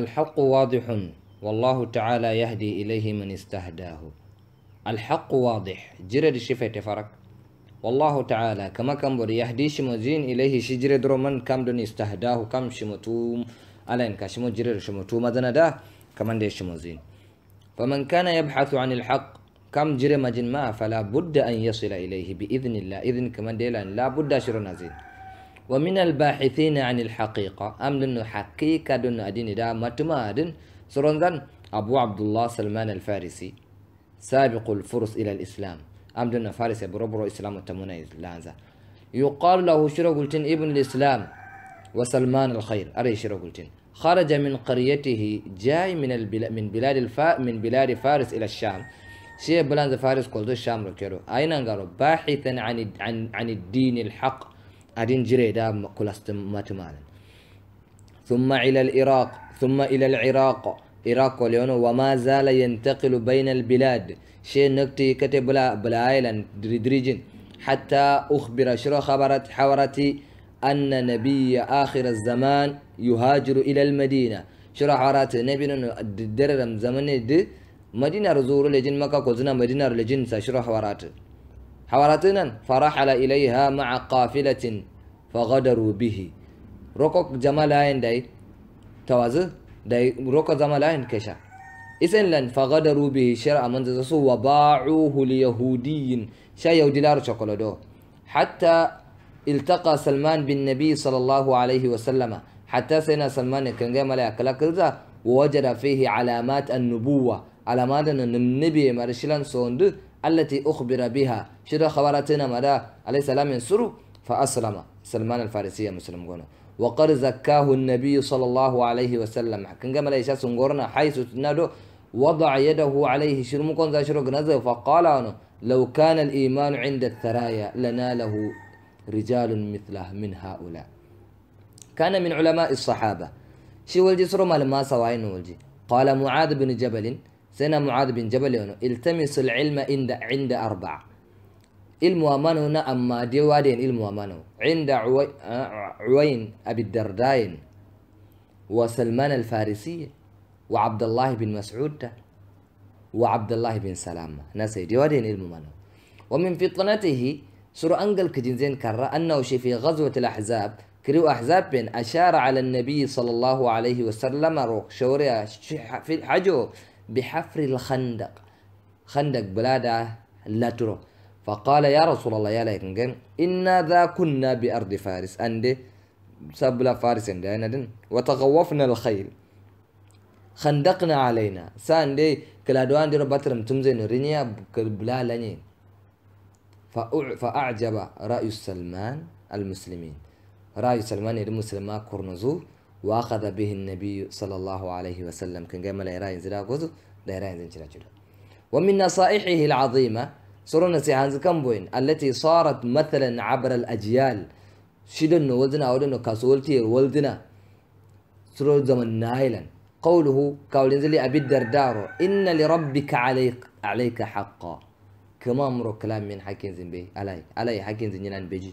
الحق واضح والله تعالى يهدي إليه من استهداه الحق واضح جرد شفت فرق والله تعالى كما كان بري يهدي شمزين إليه شجر درمان كم دون استهداه كم شمتوم على كشمو جرد شمتوم مدن ده كمان دي شمزين فمن كان يبحث عن الحق كم جرى مجن ما فلا بد أن يصل إليه بإذن الله إذن كمان ديلا لا بد شرنا زين ومن الباحثين عن الحقيقة أم دنو حقيقة دون أدين دا متما أدن ذن أبو عبد الله سلمان الفارسي سابق الفرس إلى الإسلام أم دنو فارس بربرو إسلام وتمونا لانزا يقال له قلتن ابن الإسلام وسلمان الخير أري قلتن خرج من قريته جاي من البلاد من بلاد الفا من بلاد فارس إلى الشام شيء بلانز فارس كولدو الشام ركيرو أين قالوا باحثا عن عن عن الدين الحق أدين جريدا كلاست ماتمالا ثم إلى العراق ثم إلى العراق عراق وليونو وما زال ينتقل بين البلاد شيء نكتي كتب بلا بلا دريدريجن حتى أخبر شرو خبرت حورتي أن نبي آخر الزمان يهاجر إلى المدينة شرو حورت نبي دررم زمن دي مدينة رزور لجن مكة كوزنا مدينة لجن سشرو حورت حواراتنا فرحل إليها مع قافلة فغدروا به ركوك جمالين داي توازي داي ركو جمالين كشا إسن لن فغدروا به شرع من تسو وباعوه ليهودي شا يهودي لار شوكولادو حتى التقى سلمان بالنبي صلى الله عليه وسلم حتى سينا سلمان كان جاي جمال يأكل ووجد فيه علامات النبوة علامات النبي مرشلان سوند التي أخبر بها شر خبرتنا مدى عليه السلام سرو فأسلم سلمان الفارسي مسلم قونا وقد زكاه النبي صلى الله عليه وسلم كن قام ليش سنقرنا حيث تنادو وضع يده عليه شرمكون ذا شرق نزل فقال أنه لو كان الإيمان عند الثرايا لناله رجال مثله من هؤلاء كان من علماء الصحابة شو والجي سرما لما سواين والجي قال معاذ بن جبل سيدنا معاذ بن جبل التمس العلم عند عند أربعة ilmu amano na amma de waden عوين أبي الدردائن وسلمان الفارسي وعبد الله بن مسعود وعبد الله بن سلام ناسي ديوادين وادين علم ومن فطنته سر أنجل كجنزين كرة أنه شي في غزوة الأحزاب كريو أحزاب بن أشار على النبي صلى الله عليه وسلم روح شوريا في حجو بحفر الخندق خندق بلاده لاترو فقال يا رسول الله يا لكن إنا ذا كنا بأرض فارس أندي سبلا فارس أندى وتغوفنا الخيل خندقنا علينا ساندي دوان دي رباترم تمزين رينيا كبلا لني فأعجب رأي سلمان المسلمين رأي سلمان المسلمة كورنزو واخذ به النبي صلى الله عليه وسلم كان جمل لا يراين زلا غوزو لا زين زنجرا ومن نصائحه العظيمة سرنا سيهانز كمبوين التي صارت مثلا عبر الأجيال شدن ولدنا أولنا كسولتي ولدنا سر زمن نايلا قوله قول زلي أبي الدردار إن لربك عليك عليك حقا كما أمر كلام من حكين زين بي علي علي حكين زين بيجي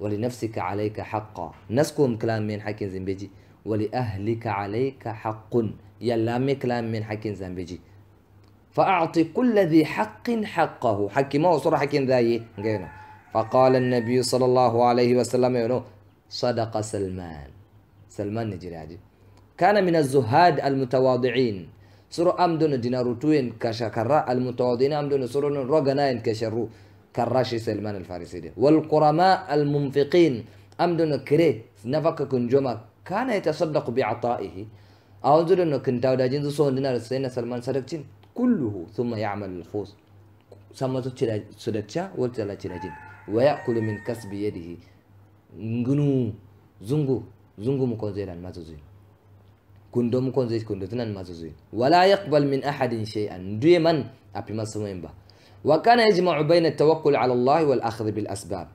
ولنفسك عليك حقا نسكم كلام من حكين زين بيجي ولأهلك عليك حق يلا مكلام من حكين زنبجي فأعطي كل ذي حق حقه حكي ما وصر حكين ذاي فقال النبي صلى الله عليه وسلم صدق سلمان سلمان نجري كان من الزهاد المتواضعين سر أمدن ديناروتوين كشكرة المتواضعين أمدن سر رجناين كشرو كراشي سلمان الفارسي والقرماء المنفقين أمدن كري نفك كنجمك كان يتصدق بعطائه أوزر أنه كنت أودا جنزو سون دينار سينا سلمان سرقجين كله ثم يعمل الخوص سما سدتشا ولتلا جين ويأكل من كسب يده نغنو زنغو زنغو مكونزيلا مازوزين كندو مكونزيش كندو تنان مازوزين ولا يقبل من أحد شيئا دوي أبي ما سمين با وكان يجمع بين التوكل على الله والأخذ بالأسباب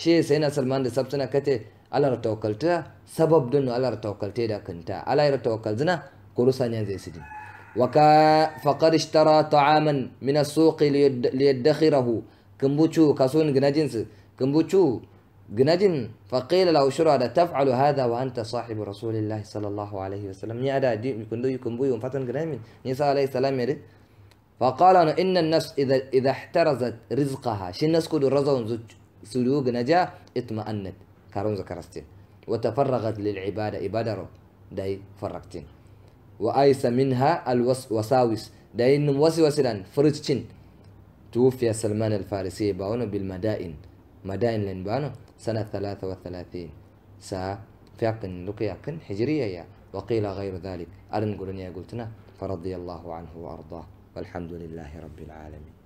شيء سينا سلمان دي سبتنا كتي Allah ra ta sabab dun Allah ra ta da kanta Allah ra tawakal zina kurusan yan zai sidin waka faqad ishtara ta'aman min as-suq liyaddakhirahu kumbuchu kasun gnajin kumbuchu gnajin faqila lahu shura da taf'alu hadha wa anta sahibu rasulillahi sallallahu alaihi wa sallam ni ada di kundu kumbu yum fatan gnamin ni sa alaihi salam mere فقال إن النفس إذا إذا احترزت رزقها شن الناس كل رزق سلوك نجا اطمأنت كارون ذكرستين وتفرغت للعبادة إبادة رب داي فرقتين وأيس منها الوساوس داي نموسي وسوسلان فرجتين توفي سلمان الفارسي باونو بالمدائن مدائن لين سنة ثلاثة وثلاثين سا فيقن لقياقن حجرية يا وقيل غير ذلك أرن قلنا قلتنا فرضي الله عنه وأرضاه والحمد لله رب العالمين